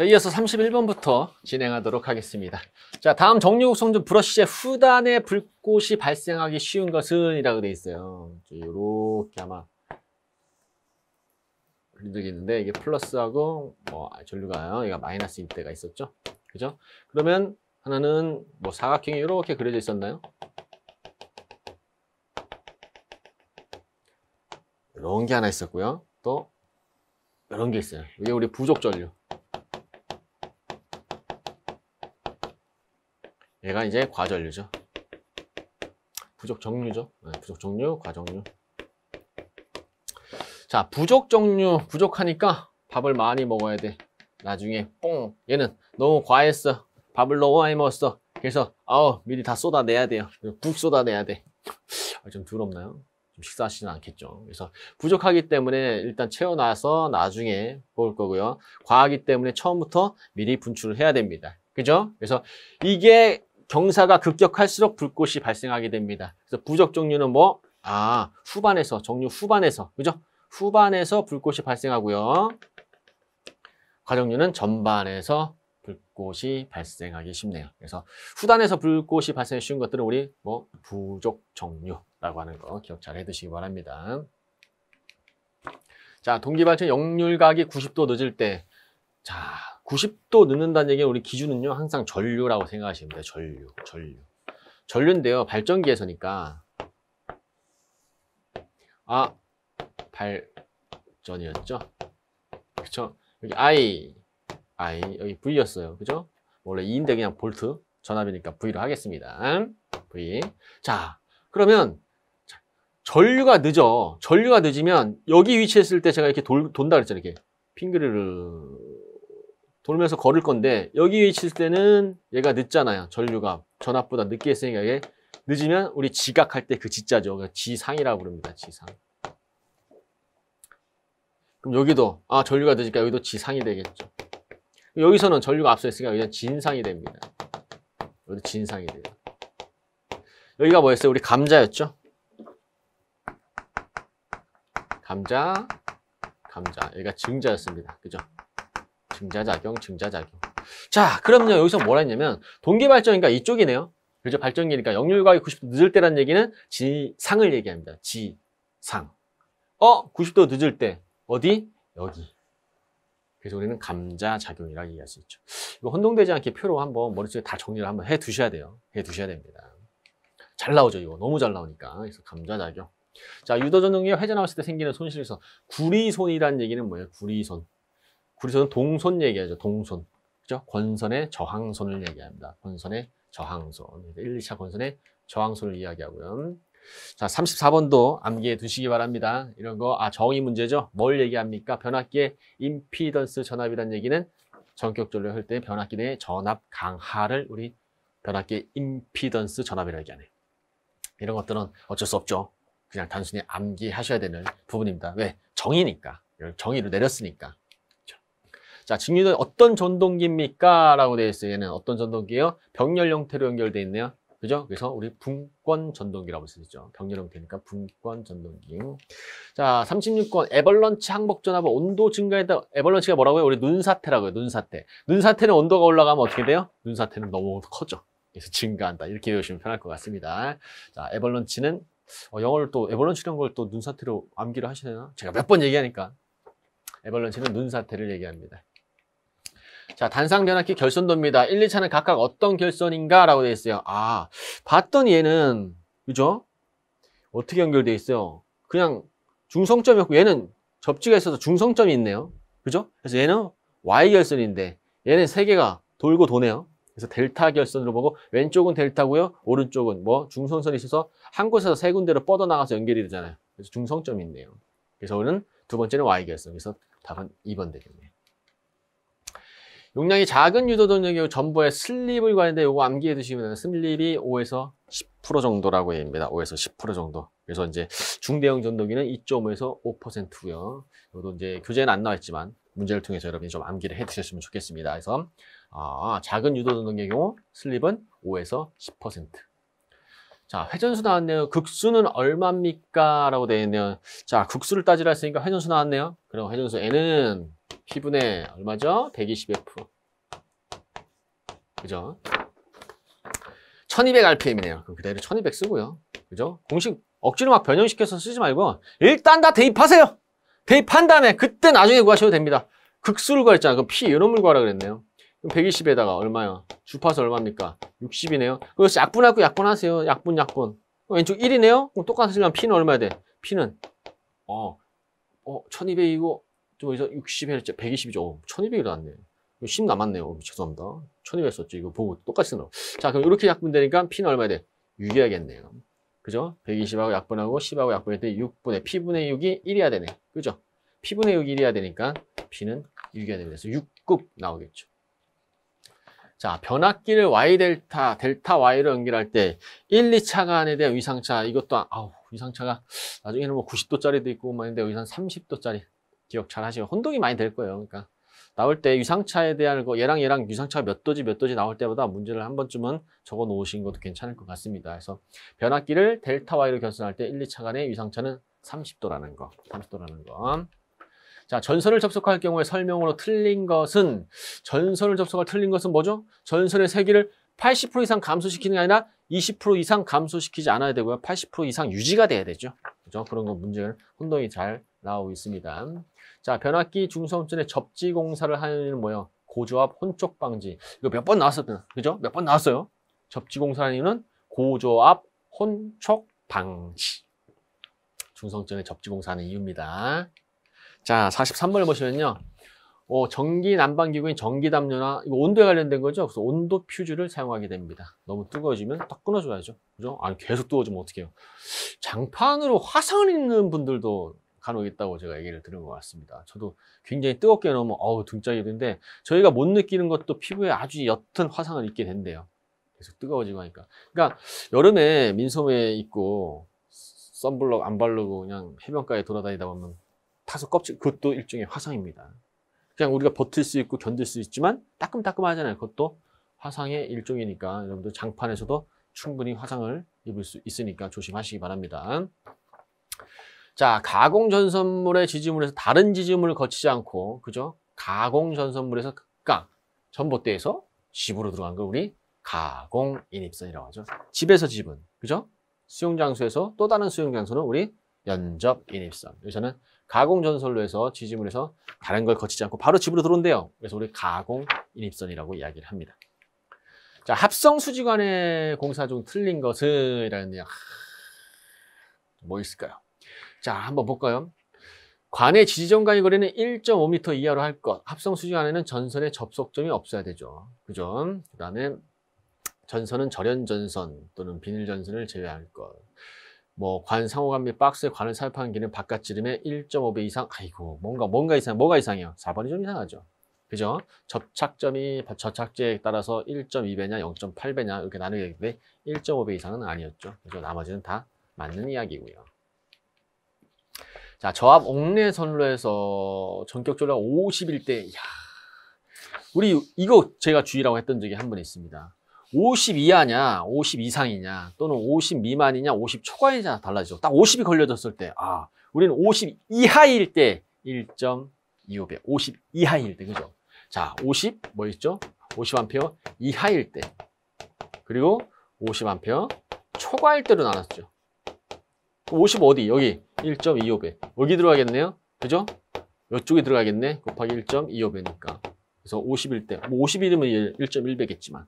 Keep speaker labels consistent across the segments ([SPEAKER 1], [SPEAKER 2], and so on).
[SPEAKER 1] 자, 이어서 31번부터 진행하도록 하겠습니다. 자, 다음 정류국 성준 브러쉬의 후단에 불꽃이 발생하기 쉬운 것은 이라고 돼 있어요. 이렇게 아마 그림들있는데 이게 플러스하고 뭐 전류가 얘가 마이너스일 때가 있었죠. 그죠? 그러면 하나는 뭐 사각형이 이렇게 그려져 있었나요? 이런 게 하나 있었고요. 또 이런 게 있어요. 이게 우리 부족 전류. 얘가 이제 과전류죠. 부족 정류죠. 네, 부족 정류, 과정류. 자, 부족 정류 부족하니까 밥을 많이 먹어야 돼. 나중에 뽕 얘는 너무 과했어. 밥을 너무 많이 먹었어. 그래서 아우 미리 다 쏟아내야 돼요. 푹 쏟아내야 돼. 아, 좀두렵나요좀식사하시진 않겠죠. 그래서 부족하기 때문에 일단 채워놔서 나중에 먹을 거고요. 과하기 때문에 처음부터 미리 분출을 해야 됩니다. 그죠? 그래서 이게 경사가 급격할수록 불꽃이 발생하게 됩니다. 그래서 부적 종류는 뭐? 아, 후반에서, 종류 후반에서, 그죠? 후반에서 불꽃이 발생하고요. 과정류는 전반에서 불꽃이 발생하기 쉽네요. 그래서 후단에서 불꽃이 발생하기 쉬운 것들은 우리 뭐 부족 종류라고 하는 거 기억 잘 해두시기 바랍니다. 자, 동기발전 역률각이 90도 늦을 때 자, 90도 늦는다는 얘기는 우리 기준은요, 항상 전류라고 생각하시면 돼요. 전류, 전류. 전류인데요, 발전기에서니까. 아, 발전이었죠? 그쵸? 여기 I, I, 여기 V였어요. 그죠? 원래 2인데 그냥 볼트, 전압이니까 V로 하겠습니다. V. 자, 그러면 전류가 늦어. 전류가 늦으면 여기 위치했을 때 제가 이렇게 돌, 돈다 그랬잖아요. 이렇게 핑그르르 돌면서 걸을 건데 여기에 칠 때는 얘가 늦잖아요. 전류가 전압보다 늦게 했으니까 이게 늦으면 우리 지각할 때 그 지자죠. 지상이라고 그러니까 부릅니다. 지상. 그럼 여기도 아 전류가 늦으니까 여기도 지상이 되겠죠. 여기서는 전류가 앞서 있으니까 그냥 진상이 됩니다. 여기 도 진상이 돼요. 여기가 뭐였어요? 우리 감자였죠? 감자, 감자. 여기가 증자였습니다. 그죠? 증자작용, 증자작용. 자, 그럼요. 여기서 뭐라 했냐면 동기발전이니까 이쪽이네요. 그죠? 발전기니까 역률각이 90도 늦을 때라는 얘기는 지상을 얘기합니다. 지상. 어? 90도 늦을 때. 어디? 여기. 그래서 우리는 감자작용이라고 얘기할 수 있죠. 이거 혼동되지 않게 표로 한번 머릿속에 다 정리를 한번 해 두셔야 돼요. 해 두셔야 됩니다. 잘 나오죠, 이거. 너무 잘 나오니까. 그래서 감자작용. 자, 유도전동력 회전하였때 생기는 손실에서 구리손이라는 얘기는 뭐예요? 구리손. 구리선은 동선 얘기하죠. 동선 그죠? 권선의 저항선을 얘기합니다. 권선의 저항선. 1, 2차 권선의 저항선을 이야기하고요. 자, 34번도 암기해 두시기 바랍니다. 이런 거, 아, 정의 문제죠? 뭘 얘기합니까? 변압기의 임피던스 전압이라는 얘기는 전격전류 할때 변압기 내 전압 강하를 우리 변압기의 임피던스 전압이라고 얘기하네. 이런 것들은 어쩔 수 없죠. 그냥 단순히 암기하셔야 되는 부분입니다. 왜? 정의니까. 정의를 내렸으니까. 자, 증류는 어떤 전동기입니까? 라고 되어 있어요. 얘는 어떤 전동기예요? 병렬 형태로 연결되어 있네요. 그죠? 그래서 우리 분권 전동기라고 쓰죠. 병렬 형태니까 분권 전동기. 자, 36권 에벌런치 항복전압은 온도 증가에 따라 에벌런치가 뭐라고요? 해 우리 눈사태라고요. 눈사태. 눈사태는 온도가 올라가면 어떻게 돼요? 눈사태는 너무 커져. 그래서 증가한다. 이렇게 외우시면 편할 것 같습니다. 자, 에벌런치는 어, 영어를 또 에벌런치라는 걸 또 눈사태로 암기를 하시려요 제가 몇 번 얘기하니까 에벌런치는 눈사태를 얘기합니다. 자, 단상 변압기 결선도입니다. 1, 2차는 각각 어떤 결선인가? 라고 되어 있어요. 아, 봤더니 얘는, 그죠? 어떻게 연결되어 있어요? 그냥 중성점이었고, 얘는 접지가 있어서 중성점이 있네요. 그죠? 그래서 얘는 Y결선인데, 얘는 세 개가 돌고 도네요. 그래서 델타 결선으로 보고, 왼쪽은 델타고요, 오른쪽은 뭐, 중성선이 있어서 한 곳에서 세 군데로 뻗어나가서 연결이 되잖아요. 그래서 중성점이 있네요. 그래서 우리는두 번째는 Y결선. 그래서 답은 2번 되겠네요. 용량이 작은 유도던의 경우 전부에 슬립을 가는데 이거 암기해 두시면 돼요. 슬립이 5에서 10% 정도라고 얘기합니다. 5에서 10% 정도. 그래서 이제 중대형 전동기는 2.5에서 5%고요. 이것도 이제 교재는 안 나왔지만 문제를 통해서 여러분이 좀 암기를 해 두셨으면 좋겠습니다. 그래서 아, 작은 유도던의 동 경우 슬립은 5에서 10%. 자, 회전수 나왔네요. 극수는 얼마입니까? 라고 되어 있네요. 자, 극수를 따지라 했으니까 회전수 나왔네요. 그럼 회전수 n은 P분의 얼마죠? 120F. 그죠? 1200rpm이네요. 그럼 그대로 1200 쓰고요. 그죠? 공식 억지로 막 변형시켜서 쓰지 말고 일단 다 대입하세요. 대입한 다음에 그때 나중에 구하셔도 됩니다. 극수를 구했잖아. 그럼 P 이런 물 구하라 그랬네요. 그럼 120에다가 얼마요? 주파수 얼마입니까? 60이네요. 그래서 약분하고 약분하세요. 약분, 약분. 어, 왼쪽 1이네요? 그럼 똑같으려면 P는 얼마야 돼? P는 어, 어 1200이고 여기서 60Hz, 120이죠. 1200이 나왔네. 10 남았네요. 죄송합니다. 1200 썼지. 이거 보고 똑같이 넣어. 자, 그럼 이렇게 약분 되니까 P는 얼마야 돼? 6이야겠네요. 그죠? 120하고 약분하고 10하고 약분할 때 6분의 P분의 6이 1이야 되네. 그죠? P분의 6이 1이야 되니까 P는 6이야 되네. 그래서 6급 나오겠죠. 자, 변압기를 Y 델타, 델타 Y로 연결할 때 1, 2차간에 대한 위상차, 이것도, 아, 아우, 위상차가 나중에는 뭐 90도짜리도 있고, 뭐, 는데 여기서 30도짜리. 기억 잘 하시면 혼동이 많이 될 거예요. 그러니까 나올 때 유상차에 대한 거 얘랑 얘랑 유상차가 몇 도지 몇 도지 나올 때보다 문제를 한 번쯤은 적어 놓으신 것도 괜찮을 것 같습니다. 그래서 변압기를 델타 Y로 결선할 때 1, 2차 간의 유상차는 30도라는 거. 30도라는 거. 자, 전선을 접속할 경우에 설명으로 틀린 것은 전선을 접속할 틀린 것은 뭐죠? 전선의 세기를 80% 이상 감소시키는 게 아니라 20% 이상 감소시키지 않아야 되고요. 80% 이상 유지가 돼야 되죠. 그죠? 그런 거 문제를 혼동이 잘 나오고 있습니다. 자, 변압기 중성전에 접지 공사를 하는 뭐요? 고조압 혼촉 방지. 이거 몇 번 나왔었던, 그죠? 몇 번 나왔어요? 접지 공사라는 이유는 고조압 혼촉 방지. 중성전에 접지 공사하는 이유입니다. 자, 43번을 보시면요. 어, 전기 난방기구인 전기담요나 이거 온도에 관련된 거죠. 그래서 온도 퓨즈를 사용하게 됩니다. 너무 뜨거워지면 딱 끊어줘야죠. 그죠? 아니 계속 뜨거워지면 어떡해요. 장판으로 화상을 입는 분들도 간혹 있다고 제가 얘기를 들은 것 같습니다. 저도 굉장히 뜨겁게 넣으면 어우 등짝이 되는데 저희가 못 느끼는 것도 피부에 아주 옅은 화상을 입게 된대요. 계속 뜨거워지고 하니까. 그러니까 여름에 민소매 입고 선블럭 안 바르고 그냥 해변가에 돌아다니다 보면 타서 껍질 그것도 일종의 화상입니다. 그냥 우리가 버틸 수 있고 견딜 수 있지만 따끔따끔하잖아요. 그것도 화상의 일종이니까 여러분들 장판에서도 충분히 화상을 입을 수 있으니까 조심하시기 바랍니다. 자, 가공 전선물의 지지물에서 다른 지지물을 거치지 않고, 그죠? 가공 전선물에서 극강, 전봇대에서 집으로 들어간 걸 우리 가공 인입선이라고 하죠. 집에서 집은, 그죠? 수용장소에서 또 다른 수용장소는 우리 연접 인입선. 여기서는 가공 전선로 으해서 지지물에서 다른 걸 거치지 않고 바로 집으로 들어온대요. 그래서 우리 가공 인입선이라고 이야기를 합니다. 자, 합성 수지관의 공사 중 틀린 것은 이라는 아, 뭐 있을까요? 자, 한번 볼까요? 관의 지지정 간의 거리는 1.5m 이하로 할 것. 합성 수직 안에는 전선의 접속점이 없어야 되죠. 그죠? 그 다음에 전선은 절연 전선 또는 비닐 전선을 제외할 것. 뭐 관 상호간 및 박스의 관을 살입하는 길은 바깥 지름의 1.5배 이상. 아이고 뭔가 뭔가 이상 뭐가 이상해요. 4번이 좀 이상하죠. 그죠? 접착점이 접착제에 따라서 1.2배냐 0.8배냐 이렇게 나누게 되는데 1.5배 이상은 아니었죠. 그죠? 나머지는 다 맞는 이야기고요. 자, 저압 옥내 선로에서 전격적으로 51대, 이야. 우리 이거 제가 주의라고 했던 적이 한 번 있습니다. 50 이하냐, 50 이상이냐, 또는 50 미만이냐, 50 초과이냐 달라지죠. 딱 50이 걸려졌을 때, 아, 우리는 50 이하일 때 1.25배, 50 이하일 때, 그죠? 자, 50, 뭐 있죠? 50A 이하일 때, 그리고 50A 초과일 때로 나눴죠. 50 어디? 여기 1.25배. 여기 들어가겠네요. 그죠? 이쪽에 들어가겠네. 곱하기 1.25배니까. 그래서 51대, 51이면 1.1배겠지만.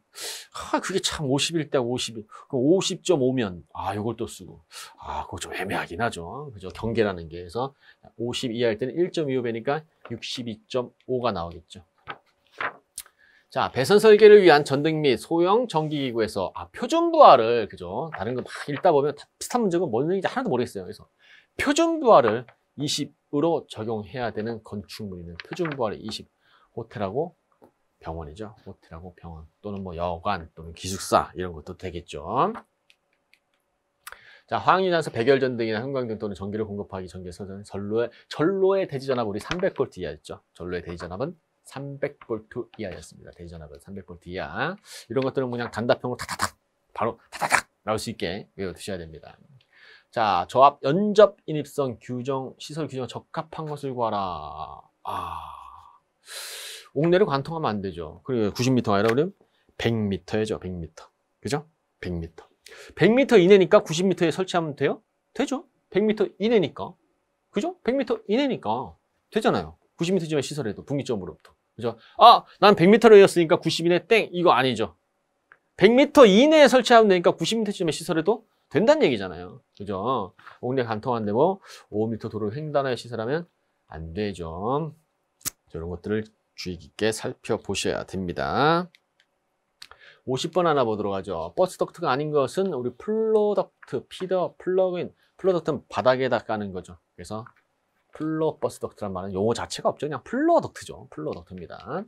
[SPEAKER 1] 아, 그게 참 51대 50, 50.5면, 아, 요걸 또 쓰고. 아, 그거 좀 애매하긴 하죠. 그죠? 경계라는 게. 그래서 5 2할 때는 1.25배니까 62.5가 나오겠죠. 자, 배선 설계를 위한 전등 및 소형 전기기구에서, 아, 표준 부하를, 그죠? 다른 거 막 읽다 보면 다 비슷한 문제고 뭔 얘기인지 하나도 모르겠어요. 그래서 표준부하를 20으로 적용해야 되는 건축물에는 표준부하를 20 호텔하고 병원이죠. 호텔하고 병원 또는 뭐 여관 또는 기숙사 이런 것도 되겠죠. 자, 화학유산소 백열전 등이나 형광등 또는 전기를 공급하기 전기에서는 전로의, 전로의 대지전압 우리 300V 이하였죠. 전로의 대지전압은 300V 이하였습니다. 대지전압은 300V 이하. 이런 것들은 그냥 단답형으로 타타닥 바로 타타닥 나올 수 있게 외워두셔야 됩니다. 자, 저압 연접 인입성 규정 시설 규정 적합한 것을 구하라. 아. 옥내를 관통하면 안 되죠. 그리고 90m 가 아니라 그러면 100m죠. 100m. 그죠? 100m. 100m 이내니까 90m에 설치하면 돼요? 되죠. 100m 이내니까. 그죠? 100m 이내니까. 되잖아요. 90m지만 시설해도 분기점으로부터. 그죠? 아, 난 100m로 이었으니까 90이네 땡. 이거 아니죠. 100m 이내에 설치하면 되니까 90m쯤에 시설해도 된다는 얘기잖아요. 그죠? 옥내 간통한데뭐 5m 도로 횡단하여 시설하면 안 되죠. 이런 것들을 주의 깊게 살펴보셔야 됩니다. 50번 하나 보도록 하죠. 버스 덕트가 아닌 것은 우리 플로덕트, 피더, 플러그인, 플로덕트는 바닥에다 까는 거죠. 그래서 플로 버스 덕트란 말은 용어 자체가 없죠. 그냥 플로 덕트죠. 플로 덕트입니다.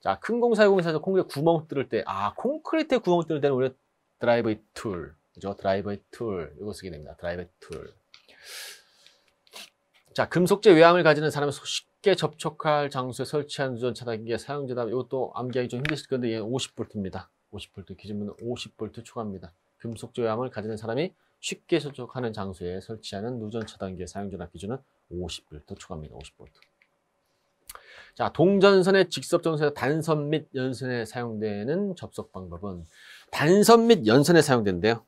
[SPEAKER 1] 자, 큰 공사의 공사에서 콘크리트 구멍 뚫을 때, 아, 콘크리트에 구멍 뚫을 때는 우리 드라이브 툴, 그죠? 드라이버의 툴. 이거 쓰게 됩니다. 드라이버의 툴. 자, 금속재 외함을 가지는 사람은 쉽게 접촉할 장소에 설치한 유전 차단기의 사용자다. 이것도 암기하기 좀 힘드실 건데 얘 50V입니다. 50V 기준은 50V 초과입니다. 금속재 외을 가지는 사람이 쉽게 접촉하는 장소에 설치하는 누전 차단기의 사용 전압 기준은 50V 초과입니다. 50V. 자, 동전선의 직접 전선에 단선 및 연선에 사용되는 접속 방법은 단선 및 연선에 사용된대요.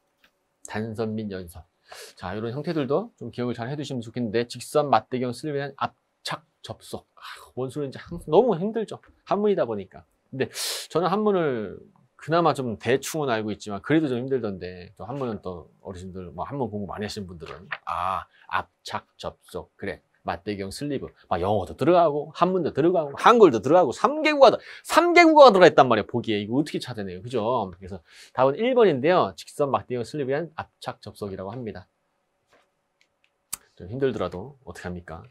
[SPEAKER 1] 단선 및 연선. 자, 이런 형태들도 좀 기억을 잘 해두시면 좋겠는데 직선 맞대경 쓸면 압착 접속. 아, 원수는인지 너무 힘들죠. 한문이다 보니까. 근데 저는 한문을 그나마 좀 대충은 알고 있지만 그래도 좀 힘들던데 또 한문은 또 어르신들 뭐 한문 공부 많이 하시는 분들은 아 압착 접속 그래 맞대경 슬리브 막 영어도 들어가고 한문도 들어가고 한글도 들어가고 3개국어도 3개국어가 들어있단 가 말이에요 보기에 이거 어떻게 찾아내요 그죠 그래서 답은 1번인데요 직선 맞대경 슬리브에 한 압착 접속이라고 합니다 좀 힘들더라도 어떻게합니까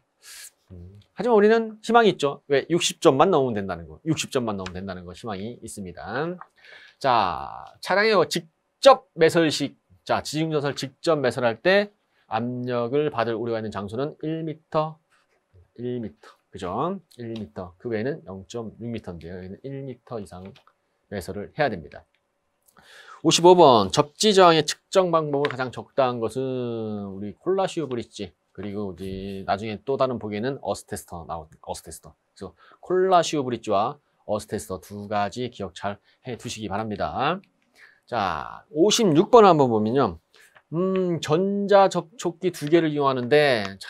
[SPEAKER 1] 음. 하지만 우리는 희망이 있죠 왜 60점만 넘으면 된다는 거 60점만 넘으면 된다는 거 희망이 있습니다 자 차량의 직접 매설식 자 지중전설 직접 매설할 때 압력을 받을 우려가 있는 장소는 1m, 1m. 그죠? 1m. 그 외에는 0.6m인데요. 여기는 1m 이상 매설을 해야 됩니다. 55번 접지 저항의 측정 방법을 가장 적당한 것은 우리 콜라시오 브릿지 그리고 우리 나중에 또 다른 보기에는 어스테스터 나온 어스테스터. 그래서 콜라시오 브릿지와 어스테스터 두 가지 기억 잘 해 두시기 바랍니다. 자, 56번 한번 보면요. 음, 전자 접촉기 두 개를 이용하는데 자,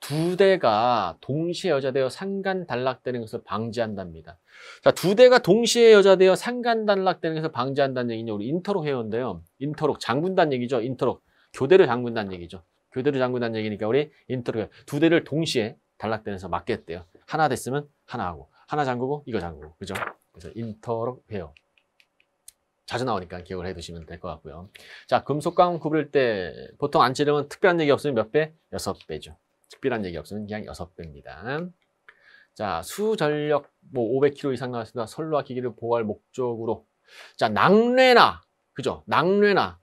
[SPEAKER 1] 두 대가 동시에 여자되어 상간 단락되는 것을 방지한답니다. 자, 두 대가 동시에 여자되어 상간 단락되는 것을 방지한다는 얘기는 우리 인터록 회원인데요. 인터록 장군단 얘기죠. 인터록 교대를 장군단 얘기죠. 교대를 장군단 얘기니까 우리 인터록 두 대를 동시에 단락되면서 막겠대요. 하나 됐으면 하나 하고 하나 잠그고 이거 잠그고 그죠? 그래서 인터록 회원. 자주 나오니까 기억을 해두시면 될 것 같고요. 자, 금속강 구부릴 때 보통 안 찌르면 특별한 얘기 없으면 몇 배? 여섯 배죠. 특별한 얘기 없으면 그냥 여섯 배입니다. 자, 수전력 뭐 500km 이상 나왔습니다. 선로와 기기를 보호할 목적으로. 자, 낙뢰나, 그죠? 낙뢰나,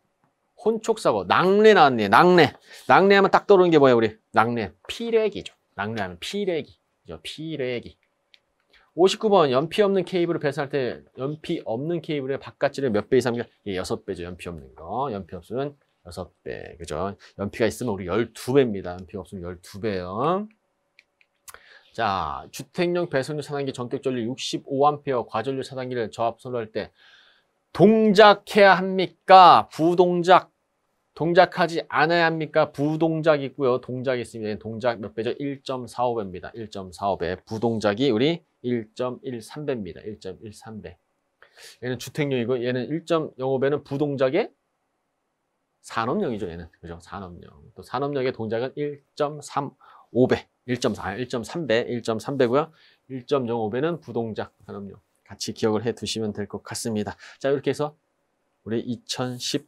[SPEAKER 1] 혼촉사고, 낙뢰 나왔네, 낙뢰. 낙뢰하면 딱 떠오르는 게 뭐예요, 우리? 낙뢰, 피래기죠. 낙뢰하면 피래기. 그죠? 피래기. 59번 연피 없는 케이블을 배선할 때 연피 없는 케이블의 바깥질을 몇배 이상이냐? 예, 6배죠. 연피 없는 거. 연피 없으면 6배. 그죠? 연피가 있으면 우리 12배입니다. 연피 없으면 12배요. 자, 주택용 배선율 차단기 전격 전류 65A 과전류 차단기를 저압선로 할때 동작해야 합니까? 부동작 동작하지 않아야 합니까? 부동작이 있고요. 동작이 있습니다. 동작 몇 배죠? 1.45배입니다. 1.45배. 부동작이 우리 1.13배입니다. 1.13배. 얘는 주택용이고 얘는 1.05배는 부동작의 산업용이죠. 얘는. 그죠? 산업용. 또 산업용의 동작은 1.35배. 1.4, 1.3배, 1.3배고요. 1.05배는 부동작 산업용. 같이 기억을 해 두시면 될 것 같습니다. 자, 이렇게 해서 우리 2010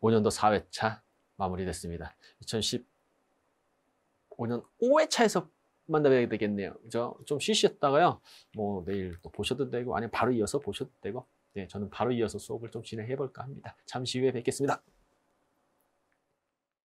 [SPEAKER 1] 5년도 4회차 마무리됐습니다. 2015년 5회차에서 만나야 되겠네요. 그죠? 좀 쉬셨다가요. 뭐 내일 또 보셔도 되고 아니면 바로 이어서 보셔도 되고 네, 저는 바로 이어서 수업을 좀 진행해 볼까 합니다. 잠시 후에 뵙겠습니다.